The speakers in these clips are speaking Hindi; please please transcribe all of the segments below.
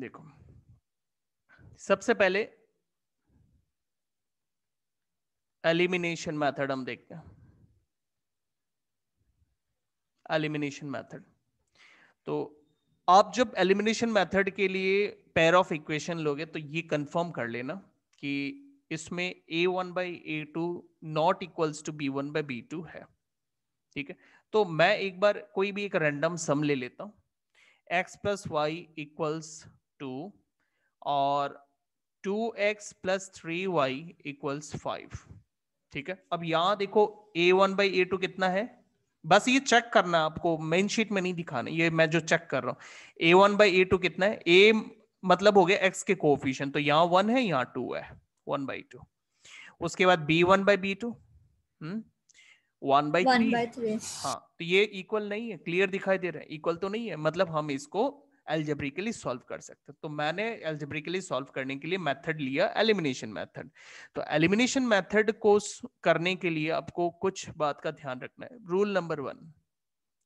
देखो सबसे पहले एलिमिनेशन मेथड हम देखते हैं एलिमिनेशन मेथड तो आप जब एलिमिनेशन मेथड के लिए पेयर ऑफ इक्वेशन लोगे तो ये कंफर्म कर लेना कि इसमें a one by a two not equals to b one by b two है ठीक है तो मैं एक बार कोई भी एक रैंडम सम ले लेता हूं x plus y equals two और two x plus three y equals five ठीक है अब यहां देखो a one by a two कितना है बस ये चेक करना आपको मेन शीट में नहीं दिखाना ये मैं जो चेक कर रहा हूं a one by a two कितना है ए मतलब हो गया एक्स के कोफिशियन तो यहाँ वन है यहाँ टू है वन बाई टू उसके बाद b one by b two one by three हाँ तो ये इक्वल नहीं है क्लियर दिखाई दे रहा है इक्वल तो नहीं है मतलब हम इसको एल्जेब्रिकली सॉल्व कर सकते तो मैंने एल्जेब्रिकली सॉल्व करने के लिए मेथड लिया एलिमिनेशन मेथड तो एलिमिनेशन मेथड को करने के लिए आपको कुछ बात का ध्यान रखना है रूल नंबर वन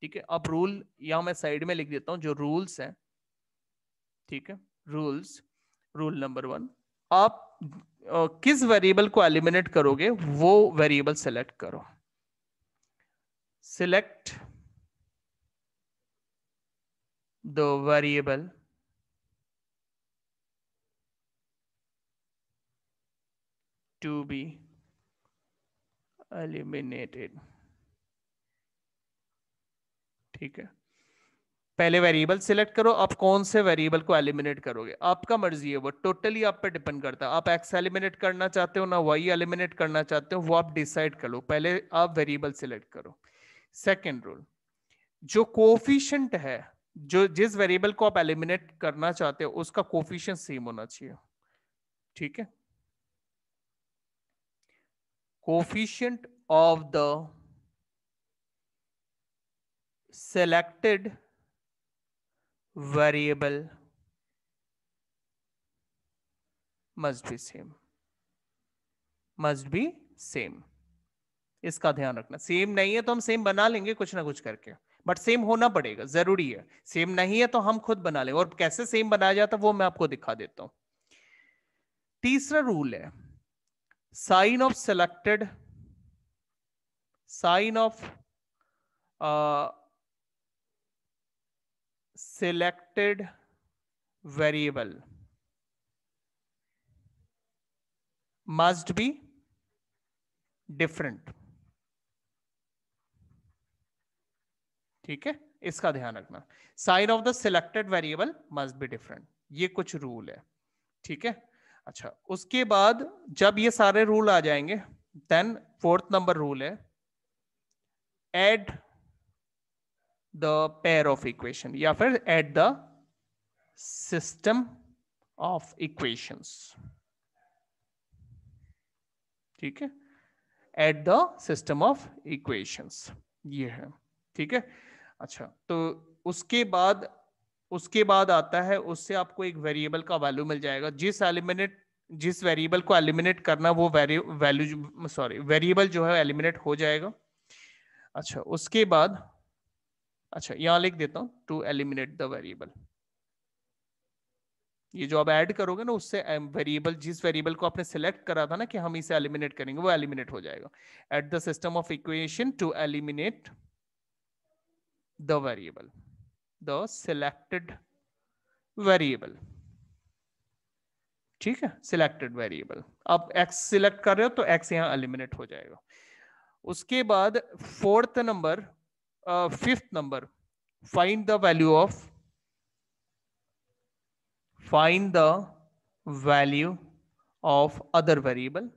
ठीक है अब रूल या मैं साइड में लिख देता हूं जो रूल्स हैं ठीक है रूल्स रूल नंबर वन आप किस वेरिएबल को एलिमिनेट करोगे वो वेरिएबल सेलेक्ट करो select the variable to be eliminated ठीक है पहले वेरिएबल सिलेक्ट करो आप कौन से वेरिएबल को एलिमिनेट करोगे आपका मर्जी है वो टोटली आप पे डिपेंड करता है आप एक्स एलिमिनेट करना चाहते हो ना वाई एलिमिनेट करना चाहते हो वो आप डिसाइड कर लो पहले आप वेरिएबल सिलेक्ट करो सेकेंड रूल जो कोफिशंट है जो जिस वेरिएबल को आप एलिमिनेट करना चाहते हो उसका कोफिशियंट सेम होना चाहिए ठीक है coefficient of the selected variable must be same must be same इसका ध्यान रखना सेम नहीं है तो हम सेम बना लेंगे कुछ ना कुछ करके बट सेम होना पड़ेगा जरूरी है सेम नहीं है तो हम खुद बना लेंगे और कैसे सेम बनाया जाता है वो मैं आपको दिखा देता हूं तीसरा रूल है sign of selected sign of selected variable must be different ठीक है इसका ध्यान रखना sign of the selected variable must be different ये कुछ रूल है ठीक है अच्छा उसके बाद जब ये सारे रूल आ जाएंगे देन फोर्थ नंबर रूल है add the pair of equation या फिर at the system of equations ठीक है at the system of equations ये है ठीक है अच्छा तो उसके बाद उसके बाद आता है उससे आपको एक वेरिएबल का वैल्यू मिल जाएगा जिस एलिमिनेट जिस वेरिएबल को एलिमिनेट करना वो वैल्यू सॉरी वेरिएबल जो है एलिमिनेट हो जाएगा अच्छा उसके बाद अच्छा यहाँ लिख देता हूँ टू एलिमिनेट द वेरिएबल ये जो आप ऐड करोगे ना उससे वेरिएबल um, जिस वेरिएबल को आपने सिलेक्ट करा था ना कि हम इसे एलिमिनेट करेंगे वो एलिमिनेट हो जाएगा at the system of equation to eliminate the variable the selected variable ठीक है सिलेक्टेड वेरिएबल अब x सिलेक्ट कर रहे हो तो x यहां एलिमिनेट हो जाएगा उसके बाद fourth number fifth number find the value of find the value of other variable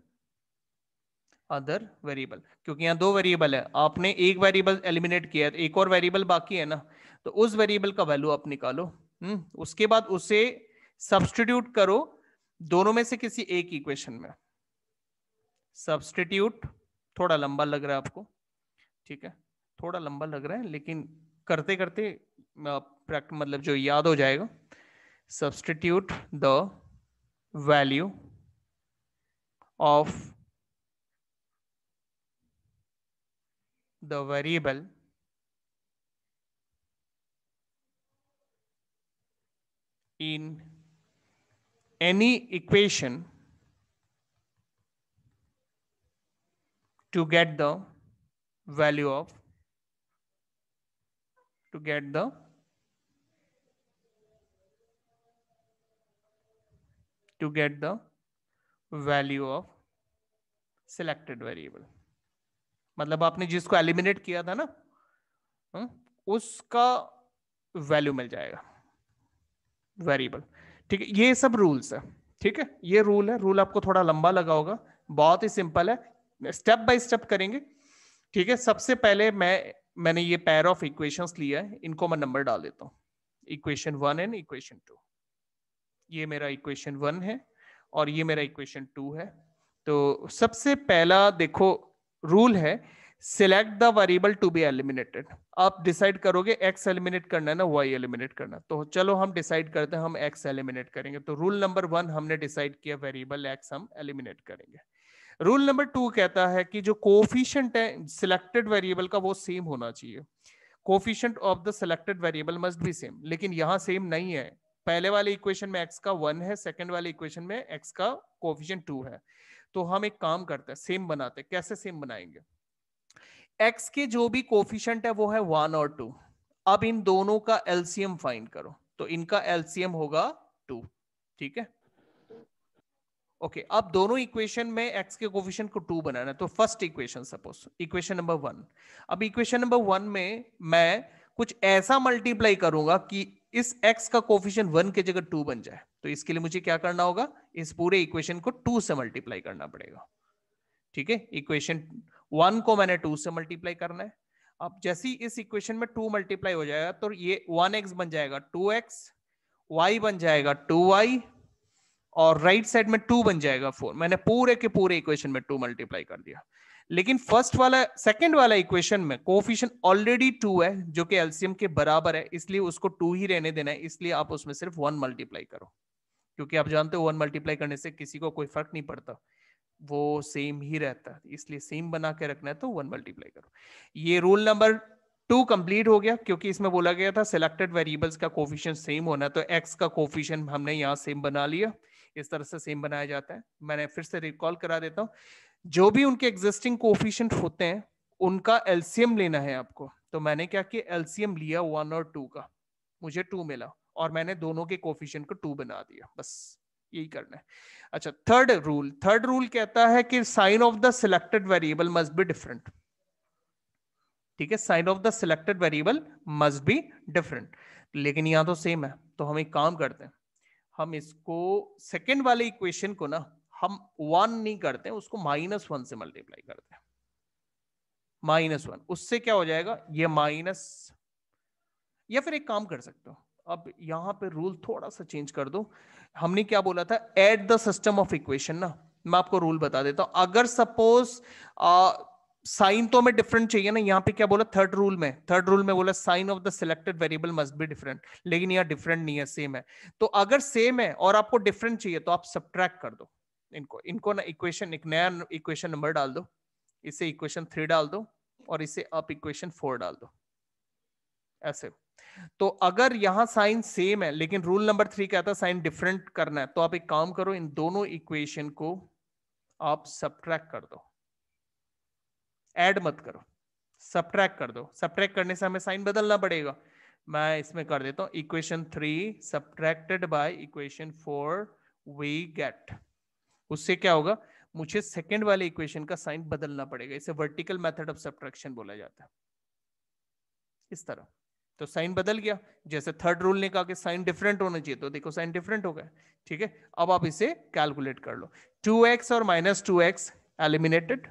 other variable क्योंकि यहाँ दो वेरिएबल है आपने एक वेरिएबल एलिमिनेट किया है तो एक और वेरिएबल बाकी है ना तो उस वेरिएबल का वैल्यू आप निकालो हम्म उसके बाद उसे सब्सटीट्यूट करो दोनों में से किसी एक इक्वेशन में सब्सटीट्यूट थोड़ा लंबा लग रहा है आपको ठीक है थोड़ा लंबा लग रहा है लेकिन करते करते प्रैक्ट मतलब जो याद हो जाएगा substitute the value of the variable in any equation to get the value of to get the to get the value of selected variable मतलब आपने जिसको एलिमिनेट किया था ना हम्म, उसका वैल्यू मिल जाएगा वेरिएबल ठीक है ये सब रूल्स है ठीक है ये रूल है रूल आपको थोड़ा लंबा लगा होगा बहुत ही सिंपल है स्टेप बाय स्टेप करेंगे ठीक है सबसे पहले मैं मैंने ये पैर ऑफ इक्वेशन लिया है इनको मैं नंबर डाल देता हूँ equation one and equation two ये मेरा इक्वेशन वन है और ये मेरा इक्वेशन टू है तो सबसे पहला देखो रूल है select the variable to be eliminated आप डिसाइड करोगे एक्स एलिमिनेट करना है ना वाई एलिमिनेट करना तो चलो हम डिसाइड करते हैं हम एक्स एलिमिनेट करेंगे तो रूल नंबर वन हमने डिसाइड किया वेरिएबल एक्स हम एलिमिनेट करेंगे रूल नंबर टू कहता है कि जो कोफिशियंट है सिलेक्टेड वेरिएबल का वो सेम होना चाहिए coefficient of the selected variable must be same लेकिन यहाँ सेम नहीं है पहले वाले इक्वेशन में एक्स का वन है सेकेंड वाले इक्वेशन में एक्स का कोफिशियंट टू है तो हम एक काम करते हैं सेम बनाते हैं कैसे सेम बनाएंगे एक्स के जो भी कोफिशियंट है वो है वन और टू अब इन दोनों का एलसीएम फाइंड करो तो इनका एलसीएम होगा टू ठीक है ओके okay, अब दोनों इक्वेशन में एक्स के कोफिशियंट को टू बनाना है तो first equation suppose equation number one अब इक्वेशन नंबर वन में मैं कुछ ऐसा मल्टीप्लाई करूंगा कि इस एक्स का कोफिशियंट वन की जगह टू बन जाए तो इसके लिए मुझे क्या करना होगा इस पूरे इक्वेशन को टू से मल्टीप्लाई करना पड़ेगा ठीक है इक्वेशन वन को मैंने टू से मल्टीप्लाई करना है अब जैसे ही इस इक्वेशन में टू मल्टीप्लाई हो जाएगा तो ये वन एक्स बन जाएगा टू एक्स वाई बन जाएगा टू वाई और राइट साइड में टू बन जाएगा फोर मैंने पूरे के पूरे इक्वेशन में टू मल्टीप्लाई कर दिया लेकिन फर्स्ट वाला सेकंड वाला इक्वेशन में कोफिशन ऑलरेडी टू है जो कि एल्सियम के बराबर है इसलिए उसको टू ही रहने देना है इसलिए आप उसमें सिर्फ वन मल्टीप्लाई करो क्योंकि आप जानते हो वन मल्टीप्लाई करने से किसी को कोई फर्क नहीं पड़ता वो सेम ही रहता है इसलिए सेम बना के रखना है तो वन मल्टीप्लाई करो ये रूल नंबर टू कंप्लीट हो गया क्योंकि इसमें बोला गया था सिलेक्टेड वेरिएबल्स का कोफिशियन सेम होना तो एक्स का कोफिशियन हमने यहाँ सेम बना लिया इस तरह से सेम बनाया जाता है मैंने फिर से रिकॉल करा देता हूँ जो भी उनके एग्जिस्टिंग कोफिशियंट होते हैं उनका एल्सियम लेना है आपको तो मैंने क्या किया एल्सियम लिया वन और टू का मुझे टू मिला और मैंने दोनों के कोफिशियंट को टू बना दिया बस यही करना है अच्छा थर्ड रूल थर्ड रूल कहता है कि sign of the selected variable must be different ठीक है sign of the selected variable must be different लेकिन यहां तो सेम है तो हम एक काम करते हैं हम इसको सेकेंड वाले इक्वेशन को ना हम वन नहीं करते हैं उसको माइनस वन से मल्टीप्लाई करते हैं माइनस वन उससे क्या हो जाएगा ये माइनस या फिर एक काम कर सकते हो अब यहां पे रूल थोड़ा सा चेंज कर दो हमने क्या बोला था at the system of equation ना मैं आपको रूल बता देता हूँ अगर सपोज साइन तो हमें डिफरेंट चाहिए ना यहाँ पे क्या बोला थर्ड रूल में थर्ड रूल में बोला sign of the selected variable must be different लेकिन यहाँ डिफरेंट नहीं है सेम है तो अगर सेम है और आपको डिफरेंट चाहिए तो आप सब्ट्रैक्ट कर दो इनको इनको ना इक्वेशन एक नया इक्वेशन नंबर डाल दो इसे इक्वेशन थ्री डाल दो और इसे आप इक्वेशन फोर डाल दो ऐसे तो अगर यहां साइन सेम है लेकिन रूल नंबर थ्री कहता है साइन डिफरेंट करना है तो आप एक काम करो इन दोनों इक्वेशन को आप सब्ट्रैक्ट कर दो ऐड मत करो सब कर दो सब्ट्रैक्ट करने से हमें साइन बदलना पड़ेगा मैं इसमें कर देता हूं equation three subtracted by equation four we get उससे क्या होगा मुझे सेकेंड वाले इक्वेशन का साइन बदलना पड़ेगा इसे वर्टिकल मेथड ऑफ सब्ट्रैक्शन बोला जाता है इस तरह तो साइन बदल गया जैसे थर्ड रूल ने कहा कि साइन डिफरेंट होना चाहिए तो देखो साइन डिफरेंट हो गया ठीक है अब आप इसे कैलकुलेट कर लो 2x और minus two x eliminated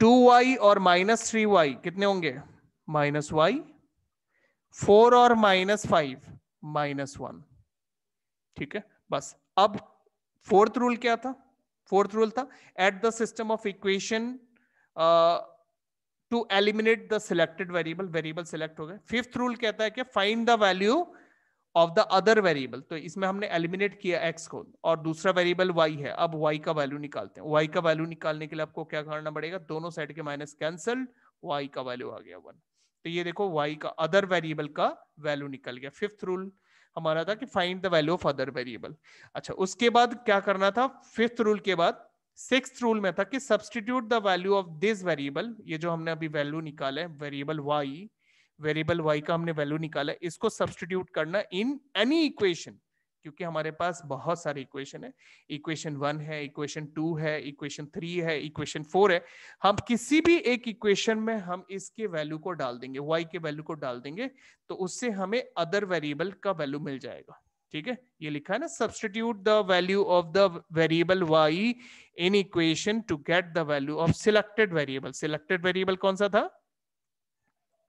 two y और माइनस थ्री वाई कितने होंगे माइनस वाई फोर और माइनस फाइव माइनस वन ठीक है बस अब फोर्थ रूल क्या था फोर्थ रूल था at the system of equation to eliminate the selected variable variable select हो गए फिफ्थ रूल कहता है कि find the value of the other variable तो इसमें हमने एलिमिनेट किया एक्स को और दूसरा वेरिएबल वाई है अब वाई का वैल्यू निकालते हैं वाई का वैल्यू निकालने के लिए आपको क्या करना पड़ेगा दोनों साइड के माइनस कैंसल वाई का वैल्यू आ गया वन तो ये देखो वाई का अदर वेरिएबल का वैल्यू निकल गया फिफ्थ रूल हमारा था कि find the value of other variable अच्छा उसके बाद क्या करना था फिफ्थ रूल के बाद सिक्स रूल में था कि substitute the value of this variable ये जो हमने अभी वैल्यू निकाला है वेरिएबल वाई वेरिएबल वाई का हमने वैल्यू निकाला इसको सब्सटीट्यूट करना इन एनी इक्वेशन क्योंकि हमारे पास बहुत सारे इक्वेशन है इक्वेशन वन है इक्वेशन टू है इक्वेशन थ्री है इक्वेशन फोर है हम किसी भी एक इक्वेशन में हम इसके वैल्यू को डाल देंगे वाई के वैल्यू को डाल देंगे तो उससे हमें अदर वेरिएबल का वैल्यू मिल जाएगा ठीक है ये लिखा है ना substitute the value of the variable y in equation to get the value of selected variable selected variable कौन सा था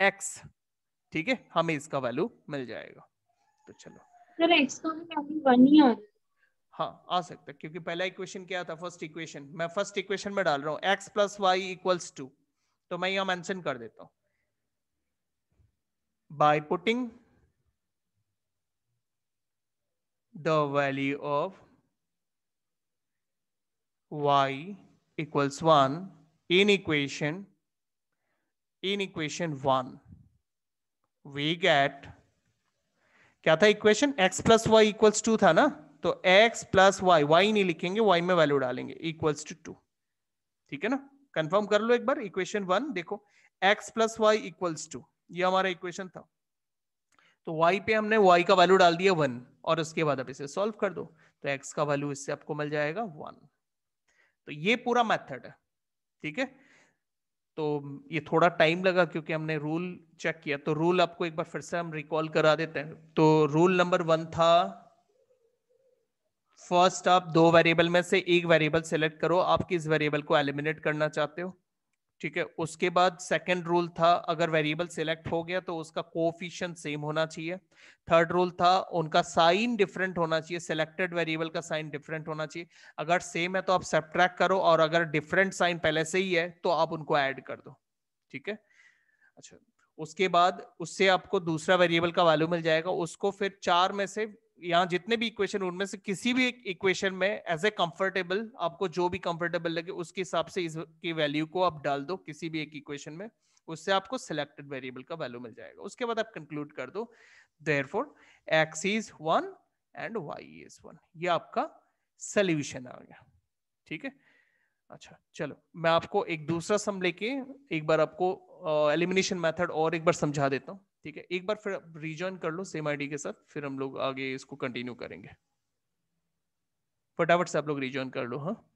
एक्स ठीक है हमें इसका वैल्यू मिल जाएगा तो चलो सर एक्स हाँ आ सकता है क्योंकि पहला इक्वेशन क्या था फर्स्ट इक्वेशन मैं फर्स्ट इक्वेशन में डाल रहा हूँ x plus y equals two तो मैं यहाँ मेंशन कर देता हूँ by putting the value of y equals 1 in equation in equation 1 we get क्या था equation x plus y equals two था ना तो x प्लस वाई वाई नहीं लिखेंगे y में वैल्यू डालेंगे इक्वल्स टू टू ठीक है ना कंफर्म कर लो एक बार इक्वेशन वन देखो x plus y equals two ये हमारा इक्वेशन था तो y पे हमने y का वैल्यू डाल दिया वन और उसके बाद आप इसे सॉल्व कर दो तो x का वैल्यू इससे आपको मिल जाएगा वन तो ये पूरा मेथड है ठीक है तो ये थोड़ा टाइम लगा क्योंकि हमने रूल चेक किया तो रूल आपको एक बार फिर से हम रिकॉल करा देते हैं तो रूल नंबर वन था फर्स्ट आप दो वेरिएबल में से एक वेरिएबल सेलेक्ट करो आप किस वेरिएबल को एलिमिनेट करना चाहते हो ठीक है उसके बाद सेकंड रूल था अगर वेरिएबल सिलेक्ट हो गया तो उसका कोफिशियन सेम होना चाहिए थर्ड रूल था उनका साइन डिफरेंट होना चाहिए सिलेक्टेड वेरिएबल का साइन डिफरेंट होना चाहिए अगर सेम है तो आप सब्ट्रैक्ट करो और अगर डिफरेंट साइन पहले से ही है तो आप उनको ऐड कर दो ठीक है अच्छा उसके बाद उससे आपको दूसरा वेरिएबल का वैल्यू मिल जाएगा उसको फिर चार में से यहाँ जितने भी इक्वेशन उनमें से किसी भी इक्वेशन में एज ए कंफर्टेबल आपको जो भी कंफर्टेबल लगे उसके हिसाब से इसकी वैल्यू को आप डाल दो किसी भी एक इक्वेशन में उससे आपको सिलेक्टेड वेरिएबल का वैल्यू मिल जाएगा उसके बाद आप कंक्लूड कर दो therefore x is one and y is one ये आपका सल्यूशन आ गया ठीक है अच्छा चलो मैं आपको एक दूसरा सम लेके एक बार आपको एलिमिनेशन uh, मेथड और एक बार समझा देता हूँ ठीक है एक बार फिर रिजॉइन कर लो सेम आईडी के साथ फिर हम लोग आगे इसको कंटिन्यू करेंगे फटाफट से आप लोग रिजॉइन कर लो हाँ